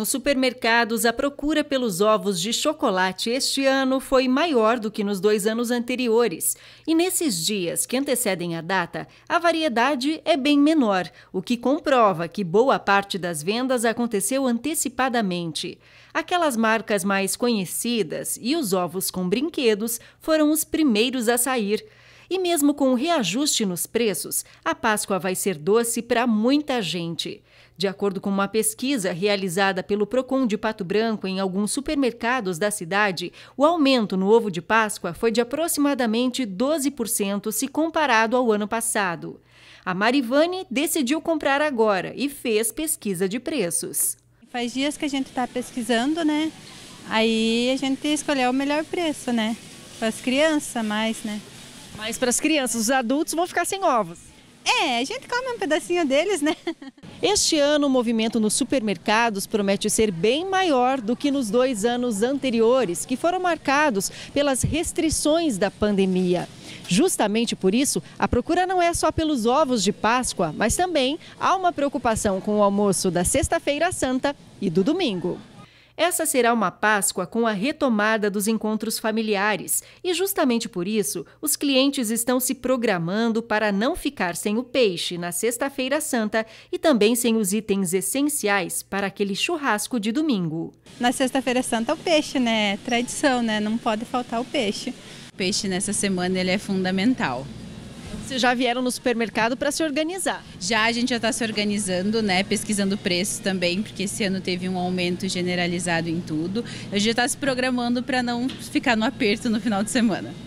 Nos supermercados, a procura pelos ovos de chocolate este ano foi maior do que nos dois anos anteriores. E nesses dias que antecedem a data, a variedade é bem menor, o que comprova que boa parte das vendas aconteceu antecipadamente. Aquelas marcas mais conhecidas e os ovos com brinquedos foram os primeiros a sair. E mesmo com o reajuste nos preços, a Páscoa vai ser doce para muita gente. De acordo com uma pesquisa realizada pelo Procon de Pato Branco em alguns supermercados da cidade, o aumento no ovo de Páscoa foi de aproximadamente 12% se comparado ao ano passado. A Marivane decidiu comprar agora e fez pesquisa de preços. Faz dias que a gente está pesquisando, né? Aí a gente escolheu o melhor preço, né? Para as crianças mais, né? Mas para as crianças, os adultos vão ficar sem ovos. É, a gente come um pedacinho deles, né? Este ano, o movimento nos supermercados promete ser bem maior do que nos dois anos anteriores, que foram marcados pelas restrições da pandemia. Justamente por isso, a procura não é só pelos ovos de Páscoa, mas também há uma preocupação com o almoço da Sexta-feira Santa e do domingo. Essa será uma Páscoa com a retomada dos encontros familiares, e justamente por isso, os clientes estão se programando para não ficar sem o peixe na Sexta-feira Santa e também sem os itens essenciais para aquele churrasco de domingo. Na Sexta-feira Santa, é o peixe, né? É tradição, né? Não pode faltar o peixe. O peixe nessa semana ele é fundamental. Vocês já vieram no supermercado para se organizar? Já, a gente já está se organizando, né? Pesquisando preços também, porque esse ano teve um aumento generalizado em tudo. A gente já está se programando para não ficar no aperto no final de semana.